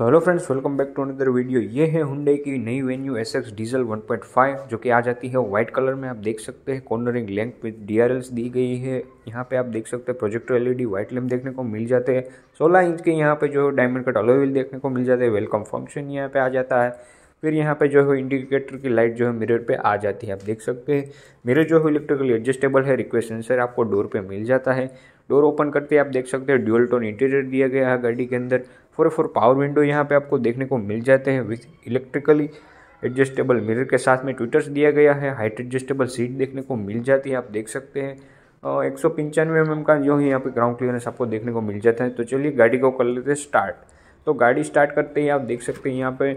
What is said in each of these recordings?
so hello friends welcome back to another video ये है हुंडे की नई वेन्यू एस एक्स डीजल 1.5 जो कि आ जाती है व्हाइट कलर में आप देख सकते हैं कॉर्नरिंग लेंथ विद डी दी गई है यहाँ पे आप देख सकते हैं प्रोजेक्टर एलईडी व्हाइट लैम्प देखने को मिल जाते हैं 16 इंच के यहाँ पे जो डायमंड कट अलोविल देखने को मिल जाते हैं वेलकम फंक्शन यहाँ पे आ जाता है फिर यहाँ पे जो है इंडिकेटर की लाइट जो है मिरर पे आ जाती है आप देख सकते हैं मिरर जो है इलेक्ट्रिकली एडजस्टेबल है रिक्वेस्ट सेंसर आपको डोर पे मिल जाता है डोर ओपन करते आप देख सकते हैं ड्यूअल टोन इंटीरियर दिया गया है गाड़ी के अंदर फोर फोर पावर विंडो यहाँ पे आपको देखने को मिल जाते हैं विथ इलेक्ट्रिकली एडजस्टेबल मिरर के साथ में ट्विटर्स दिया गया है हाइट एडजस्टेबल सीट देखने को मिल जाती है आप देख सकते हैं एक सौ पंचानवे एम mm का जो है यहाँ पे ग्राउंड क्लियरेंस आपको देखने को मिल जाता है तो चलिए गाड़ी को कर लेते हैं स्टार्ट तो गाड़ी स्टार्ट करते ही आप देख सकते हैं यहाँ पे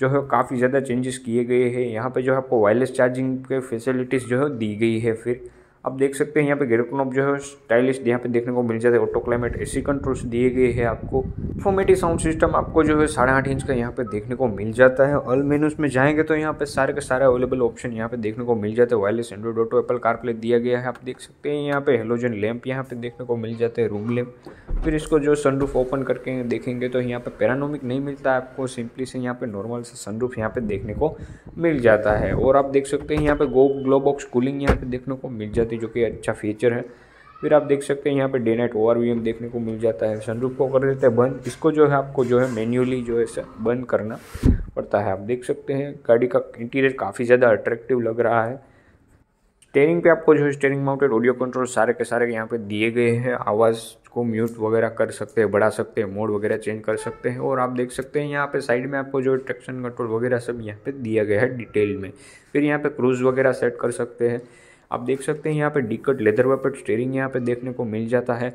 जो है काफ़ी ज़्यादा चेंजेस किए गए हैं यहाँ पे जो है आपको वायरलेस चार्जिंग के फैसिलिटीज़ जो है दी गई है फिर आप देख सकते हैं यहाँ पे गेयर क्लॉप जो है स्टाइलिश यहाँ पे देखने को मिल जाता है ऑटो क्लाइमेट एसी कंट्रोल्स दिए गए हैं आपको फोमेटिक साउंड सिस्टम आपको जो है साढ़े आठ इंच का यहाँ पे देखने को मिल जाता है ऑल मेनूस में जाएंगे तो यहाँ पे सारे के सारे अवेलेबल ऑप्शन यहाँ पे देखने को मिल जाते हैं wireless Android Auto Apple CarPlay दिया गया है आप देख सकते हैं यहाँ पे हेलोजन लैम्प यहाँ पे देखने को मिल जाते हैं रूम लैम्प फिर इसको जो सनरूफ ओपन करके देखेंगे तो यहाँ पे पैरानोमिक नहीं मिलता आपको सिंपली से यहाँ पे नॉर्मल से सनरूफ यहाँ पे देखने को मिल जाता है और आप देख सकते हैं यहाँ पे गो ग्लो बॉक्स कूलिंग यहाँ पे देखने को मिल जाती है जो कि अच्छा फीचर है फिर आप देख सकते हैं यहाँ पे डे नाइट ओ देखने को मिल जाता है सनरूफ को कर देते हैं बंद इसको जो है आपको जो है मैन्युअली जो है बंद करना पड़ता है आप देख सकते हैं गाड़ी का इंटीरियर काफ़ी ज़्यादा अट्रैक्टिव लग रहा है स्टेयरिंग पे आपको जो स्टेयरिंग माउंटेड ऑडियो कंट्रोल सारे के सारे यहाँ पे दिए गए हैं आवाज़ को म्यूट वगैरह कर सकते हैं बढ़ा सकते हैं मोड वगैरह चेंज कर सकते हैं और आप देख सकते हैं यहाँ पे साइड में आपको जो ट्रैक्शन कंट्रोल वगैरह सब यहाँ पे दिया गया है डिटेल में फिर यहाँ पे क्रूज़ वगैरह सेट कर सकते हैं आप देख सकते हैं यहाँ पे डिकट लेदर वेपेट स्टेयरिंग यहाँ पे देखने को मिल जाता है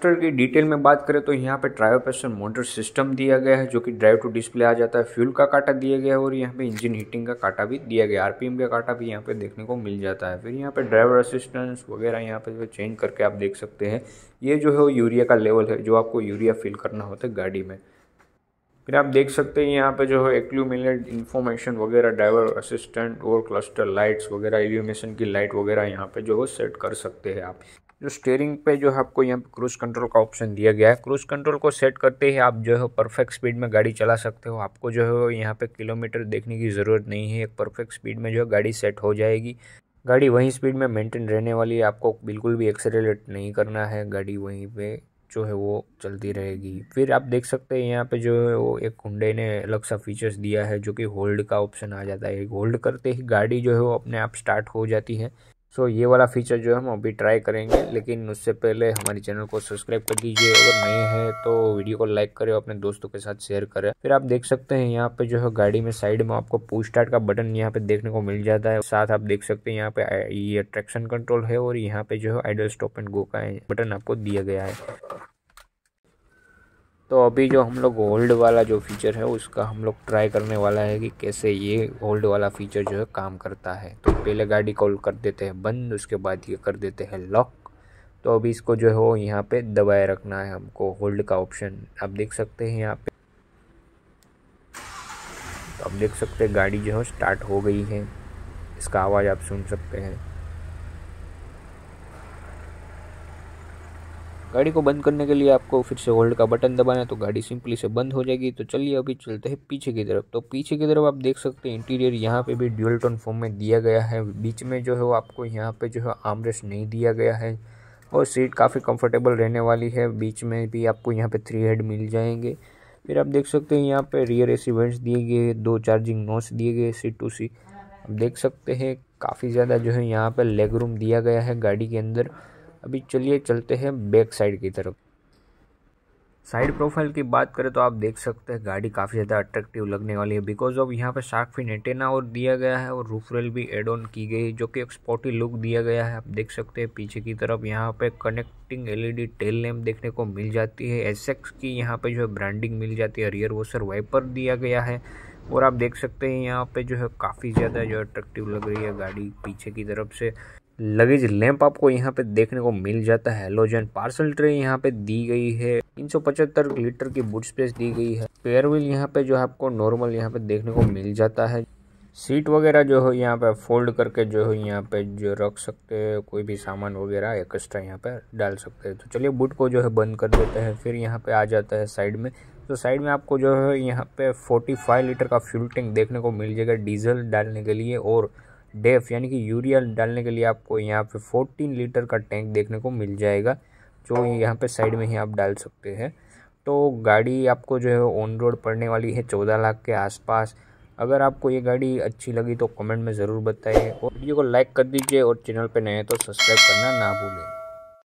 ट्रैक्टर की डिटेल में बात करें तो यहाँ पे प्रेशर मोटर सिस्टम दिया गया है जो कि ड्राइव टू डिस्प्ले आ जाता है फ्यूल का काटा दिया गया है और यहाँ पे इंजन हीटिंग का काटा भी दिया गया आरपीएम का काटा भी यहाँ पे देखने को मिल जाता है फिर यहाँ पे ड्राइवर असिस्टेंस वगैरह यहाँ पे चेंज करके आप देख सकते हैं ये जो है वो यूरिया का लेवल है जो आपको यूरिया फिल करना होता है गाड़ी में फिर आप देख सकते हैं यहाँ पे जो है एक्ल्यूमिनेट इन्फॉर्मेशन वगैरह ड्राइवर असिस्टेंट और क्लस्टर लाइट्स वगैरह एल्यूमिनेशन की लाइट वगैरह यहाँ पे जो है सेट कर सकते हैं आप जो स्टेयरिंग पे जो है आपको यहाँ पे क्रूज़ कंट्रोल का ऑप्शन दिया गया है क्रूज़ कंट्रोल को सेट करते ही आप जो है परफेक्ट स्पीड में गाड़ी चला सकते हो आपको जो है यहाँ पे किलोमीटर देखने की ज़रूरत नहीं है एक परफेक्ट स्पीड में जो है गाड़ी सेट हो जाएगी गाड़ी वहीं स्पीड में मेंटेन रहने वाली है आपको बिल्कुल भी एक्सेलरेट नहीं करना है गाड़ी वहीं पे जो है वो चलती रहेगी फिर आप देख सकते हैं यहाँ पे जो है वो एक हुंडे ने अलग सा फीचर्स दिया है जो कि होल्ड का ऑप्शन आ जाता है होल्ड करते ही गाड़ी जो है वो अपने आप स्टार्ट हो जाती है सो ये वाला फीचर जो है हम अभी ट्राई करेंगे लेकिन उससे पहले हमारे चैनल को सब्सक्राइब कर दीजिए अगर नए हैं तो वीडियो को लाइक करें अपने दोस्तों के साथ शेयर करें फिर आप देख सकते हैं यहाँ पे जो है गाड़ी में साइड में आपको पूछ स्टार्ट का बटन यहाँ पे देखने को मिल जाता है साथ आप देख सकते हैं यहाँ पे ये ट्रैक्शन कंट्रोल है और यहाँ पे जो है आइडल स्टॉप एंड गो का बटन आपको दिया गया है तो अभी जो हम लोग होल्ड वाला जो फीचर है उसका हम लोग ट्राई करने वाला है कि कैसे ये होल्ड वाला फीचर जो है काम करता है तो पहले गाड़ी कॉल कर देते हैं बंद उसके बाद ये कर देते हैं लॉक तो अभी इसको जो है वो यहाँ पे दबाए रखना है हमको होल्ड का ऑप्शन आप देख सकते हैं यहाँ पे तो आप देख सकते हैं गाड़ी जो है स्टार्ट हो गई है इसका आवाज़ आप सुन सकते हैं गाड़ी को बंद करने के लिए आपको फिर से होल्ड का बटन दबाना तो गाड़ी सिंपली से बंद हो जाएगी तो चलिए अभी चलते हैं पीछे की तरफ तो पीछे की तरफ आप देख सकते हैं इंटीरियर यहाँ पे भी ड्यूल टोन फॉर्म में दिया गया है बीच में जो है वो आपको यहाँ पे जो है आमरेस नहीं दिया गया है और सीट काफ़ी कम्फर्टेबल रहने वाली है बीच में भी आपको यहाँ पर थ्री हेड मिल जाएंगे फिर आप देख सकते हैं यहाँ पर रियर एसी वेंट्स दिए गए दो चार्जिंग नोट्स दिए गए सी टू सी आप देख सकते हैं काफ़ी ज़्यादा जो है यहाँ पर लेग रूम दिया गया है गाड़ी के अंदर अभी चलिए चलते हैं बैक साइड की तरफ साइड प्रोफाइल की बात करें तो आप देख सकते हैं गाड़ी काफ़ी ज़्यादा अट्रैक्टिव लगने वाली है बिकॉज ऑफ यहाँ पर शार्क फिन एंटेना और दिया गया है और रूफ रेल भी एड ऑन की गई है जो कि एक स्पॉटी लुक दिया गया है आप देख सकते हैं पीछे की तरफ यहाँ पे कनेक्टिंग एलईडी टेल लैम्प देखने को मिल जाती है एस की यहाँ पर जो है ब्रांडिंग मिल जाती है रियर वॉशर वाइपर दिया गया है और आप देख सकते हैं यहाँ पर जो है काफ़ी ज़्यादा जो अट्रैक्टिव लग रही है गाड़ी पीछे की तरफ से लगेज लैंप आपको यहाँ पे देखने को मिल जाता है हेलोजन पार्सल ट्रे यहाँ पे दी गई है तीन लीटर की बुट स्पेस दी गई है पेयर व्हील यहाँ पे जो है आपको नॉर्मल यहाँ पे देखने को मिल जाता है सीट वगैरह जो है यहाँ पे फोल्ड करके जो है यहाँ पे जो रख सकते हैं कोई भी सामान वगैरह एक्स्ट्रा यहाँ पे डाल सकते हैं तो चलिए बुट को जो है बंद कर देते हैं फिर यहाँ पे आ जाता है साइड में तो साइड में आपको जो है यहाँ पे 45 लीटर का फ्यूल टैंक देखने को मिल जाएगा डीजल डालने के लिए और डेफ यानी कि यूरिया डालने के लिए आपको यहाँ पे 14 लीटर का टैंक देखने को मिल जाएगा जो यहाँ पे साइड में ही आप डाल सकते हैं तो गाड़ी आपको जो है ऑन रोड पड़ने वाली है चौदह लाख के आसपास अगर आपको ये गाड़ी अच्छी लगी तो कमेंट में ज़रूर बताइए और वीडियो को लाइक कर दीजिए और चैनल पर नए तो सब्सक्राइब करना ना भूलें